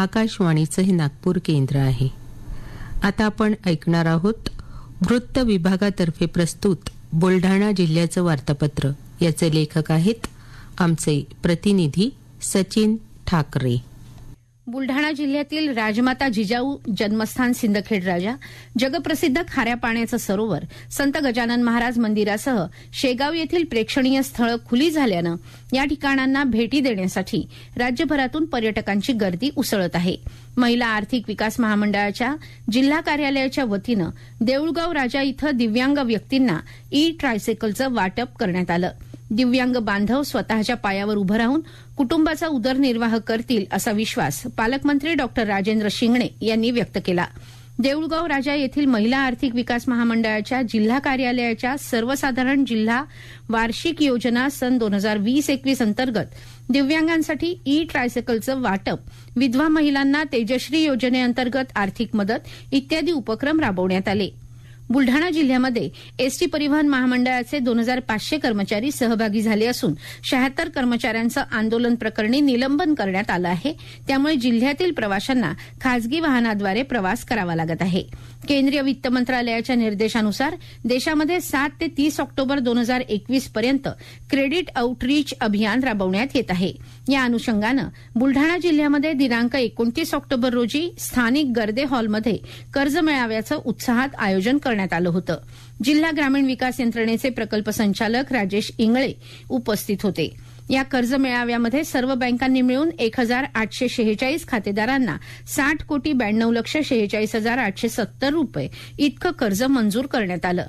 आकाशवाणीचं हे नागपूर केंद्र आहे आता आपण ऐकणार आहोत वृत्त विभागातर्फे प्रस्तुत बुलढाणा जिल्ह्याचं वार्तापत्र याचे लेखक आहेत आमचे प्रतिनिधी सचिन ठाकरे बुलढाणा जिल्ह्यातील राजमाता जिजाऊ जन्मस्थान सिंदखेड राजा जगप्रसिद्ध खाऱ्या पाण्याचं सरोवर संत गजानन महाराज मंदिरासह शेगाव येथील प्रेक्षणीय स्थळं खुली झाल्यानं या ठिकाणांना भेटी देण्यासाठी राज्यभरातून पर्यटकांची गर्दी उसळत आहे महिला आर्थिक विकास महामंडळाच्या जिल्हा कार्यालयाच्या वतीनं देऊळगाव राजा इथं दिव्यांग व्यक्तींना ई ट्रायसायकलचं वाटप करण्यात आलं दिव्यांग बांधव स्वतःच्या पायावर उभं राहून कुटुंबाचा उदरनिर्वाह करतील असा विश्वास पालकमंत्री डॉक्टर राजेंद्र शिंगणे यांनी व्यक्त केला देऊळगाव राजा येथील महिला आर्थिक विकास महामंडळाच्या जिल्हा कार्यालयाच्या सर्वसाधारण जिल्हा वार्षिक योजना सन दोन हजार वीस एकवीस अंतर्गत दिव्यांगांसाठी ई ट्रायसायकलचं वाटप विधवा महिलांना तेजश्री योजनेअंतर्गत आर्थिक मदत इत्यादी उपक्रम राबवण्यात आले बुलढाणा जिल्ह्यामध्ये एसटी परिवहन महामंडळाचे दोन हजार पाचशे कर्मचारी सहभागी झाले असून शहात्तर कर्मचाऱ्यांचं आंदोलन प्रकरणी निलंबन करण्यात आलं आहे त्यामुळे जिल्ह्यातील प्रवाशांना खासगी वाहनाद्वारे प्रवास करावा लागत आहे केंद्रीय वित्त मंत्रालयाच्या निर्देशानुसार देशामध्ये सात ते तीस ऑक्टोबर दोन हजार एकवीस पर्यंत क्रेडिट आउटरीच अभियान राबवण्यात येत आहे या अनुषंगानं बुलढाणा जिल्ह्यामध्ये दिनांक एकोणतीस ऑक्टोबर रोजी स्थानिक गर्दे हॉलमध्ये कर्ज मेळाव्याचं उत्साहात आयोजन करण्यात करण्यात आलं होतं जिल्हा ग्रामीण विकास यंत्रणेचे प्रकल्प संचालक राजेश इंगळे उपस्थित होते या कर्ज मेळाव्यामध्ये सर्व बँकांनी मिळून एक हजार आठशे शेहेचाळीस खातेदारांना साठ कोटी ब्याण्णव लक्ष शेहेचाळीस हजार आठशे सत्तर रुपये इतकं कर्ज मंजूर करण्यात आलं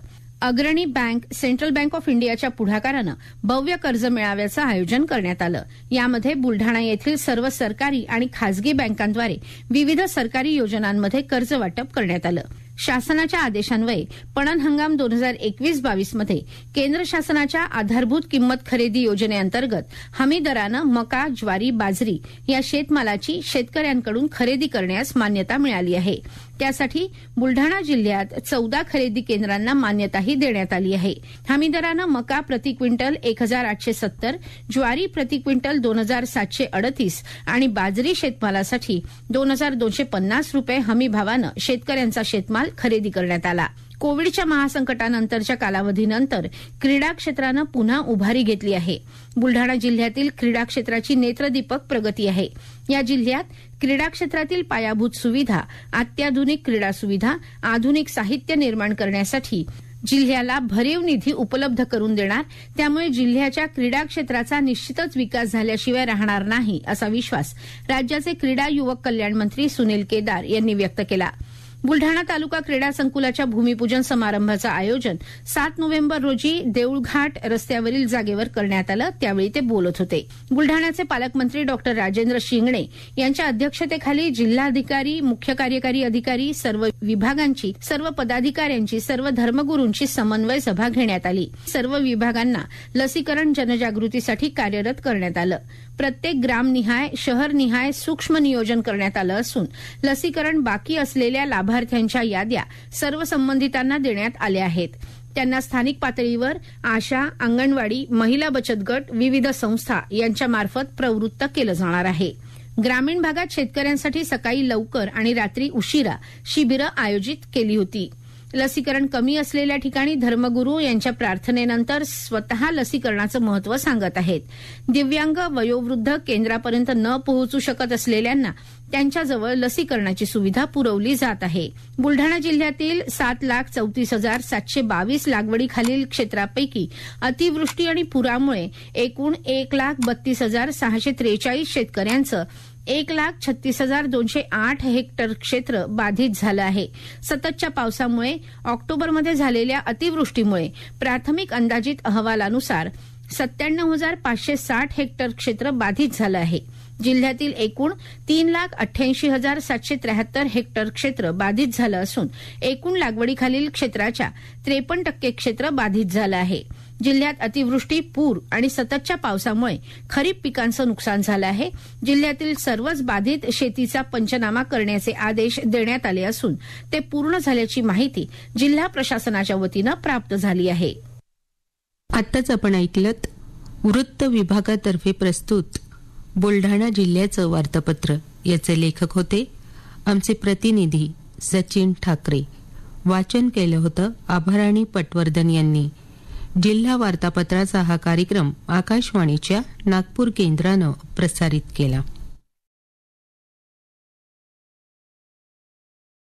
अग्रणी बँक सेंट्रल बँक ऑफ इंडियाच्या पुढाकारानं भव्य कर्ज मेळाव्याचं आयोजन करण्यात आलं यामध्ये बुलढाणा येथील सर्व सरकारी आणि खासगी बँकांद्वारे विविध सरकारी योजनांमध्ये कर्ज वाटप करण्यात आलं शासनाच्या आदेशान्वये पणन हंगाम दोन हजार एकवीस बावीसमध्ये केंद्र शासनाच्या आधारभूत किंमत खरेदी योजनेअंतर्गत हमी दरानं मका ज्वारी बाजरी या शेतमालाची शेतकऱ्यांकडून खरेदी करण्यास मान्यता मिळाली आहे त्यासाठी बुलढाणा जिल्ह्यात चौदा खरेदी केंद्रांना मान्यताही देण्यात आली आहे हमी दरानं मका प्रति क्विंटल एक हजार आठशे सत्तर ज्वारी प्रति क्विंटल दोन हजार सातशे अडतीस आणि बाजरी शेतमालासाठी दोन हजार दोनशे पन्नास रुपये हमी भावानं शेतकऱ्यांचा शेतमाल खरेदी करण्यात आला कोविडच्या महासंकटानंतरच्या कालावधीनंतर क्रीडा क्षेत्रानं पुन्हा उभारी घेतली आहे बुलढाणा जिल्ह्यातील क्रीडा क्षेत्राची नेत्रदीपक प्रगती आहे या जिल्ह्यात क्रीडा क्षेत्रातील पायाभूत सुविधा अत्याधुनिक क्रीडा सुविधा आधुनिक साहित्य निर्माण करण्यासाठी जिल्ह्याला भरीव निधी उपलब्ध करून देणार त्यामुळे जिल्ह्याच्या क्रीडा क्षेत्राचा निश्चितच विकास झाल्याशिवाय राहणार नाही असा विश्वास राज्याचे क्रीडा युवक कल्याण मंत्री सुनील केदार यांनी व्यक्त केला बुलढाणा तालुका क्रीडा संकुलाच्या भूमिपूजन समारंभाचं आयोजन सात नोव्हेंबर रोजी देऊळघाट रस्त्यावरील जागेवर करण्यात आलं त्यावेळी ते बोलत होते बुलढाण्याचे पालकमंत्री डॉक्टर राजेंद्र शिंगणे यांच्या अध्यक्षतेखाली जिल्हाधिकारी मुख्य कार्यकारी अधिकारी सर्व विभागांची सर्व पदाधिकाऱ्यांची सर्व धर्मगुरूंची समन्वय सभा घेण्यात आली सर्व विभागांना लसीकरण जनजागृतीसाठी कार्यरत करण्यात आलं प्रत्येक ग्रामनिहाय शहरनिहाय सूक्ष्म नियोजन करण्यात आलं असून लसीकरण बाकी असलेल्या लाभार्थ्यांच्या याद्या सर्व संबंधितांना देण्यात आल्या आहेत त्यांना स्थानिक पातळीवर आशा अंगणवाडी महिला बचत गट विविध संस्था यांच्यामार्फत प्रवृत्त केलं जाणार आहे ग्रामीण भागात शेतकऱ्यांसाठी सकाळी लवकर आणि रात्री उशिरा शिबिरं आयोजित केली होती लसीकरण कमी असलेल्या ठिकाणी धर्मगुरू यांच्या प्रार्थनेनंतर स्वतः लसीकरणाचं महत्व सांगत आहेत दिव्यांग वयोवृद्ध केंद्रापर्यंत न पोहोचू शकत असलेल्यांना त्यांच्याजवळ लसीकरणाची सुविधा पुरवली जात आहे बुलढाणा जिल्ह्यातील सात लाख चौतीस हजार सातशे बावीस लागवडीखालील क्षेत्रापैकी अतिवृष्टी आणि पुरामुळे एकूण एक लाख बत्तीस हजार सहाशे त्रेचाळीस शेतकऱ्यांचं एक लाख छत्तीस हजार दोनशे आठ हेक्टर क्षेत्र बाधित झालं आहे सततच्या पावसामुळे ऑक्टोबरमध्ये झालेल्या अतिवृष्टीमुळे प्राथमिक अंदाजित अहवालानुसार सत्त्याण्णव हजार पाचशे साठ हेक्टर क्षेत्र बाधित झालं आहे जिल्ह्यातील एकूण तीन लाख अठ्ठ्याऐंशी हजार सातशे त्र्याहत्तर हेक्टर क्षेत्र बाधित झालं असून एकूण लागवडीखालील क्षेत्राच्या त्रेपन्न टक्के क्षेत्र बाधित झालं आहे जिल्ह्यात अतिवृष्टी पूर आणि सततच्या पावसामुळे खरीप पिकांचं नुकसान झालं आहे जिल्ह्यातील सर्वच बाधित शेतीचा पंचनामा करण्याचे आदेश देण्यात आले असून ते पूर्ण झाल्याची माहिती जिल्हा प्रशासनाच्या वतीनं प्राप्त झाली आहे आताच आपण ऐकलत वृत्त विभागातर्फे प्रस्तुत बुलढाणा जिल्ह्याचं वार्तापत्र याचे लेखक होते आमचे प्रतिनिधी सचिन ठाकरे वाचन केलं होतं आभाराणी पटवर्धन यांनी जिल्हा वार्तापत्राचा हा कार्यक्रम आकाशवाणीच्या नागपूर केंद्रानं प्रसारित केला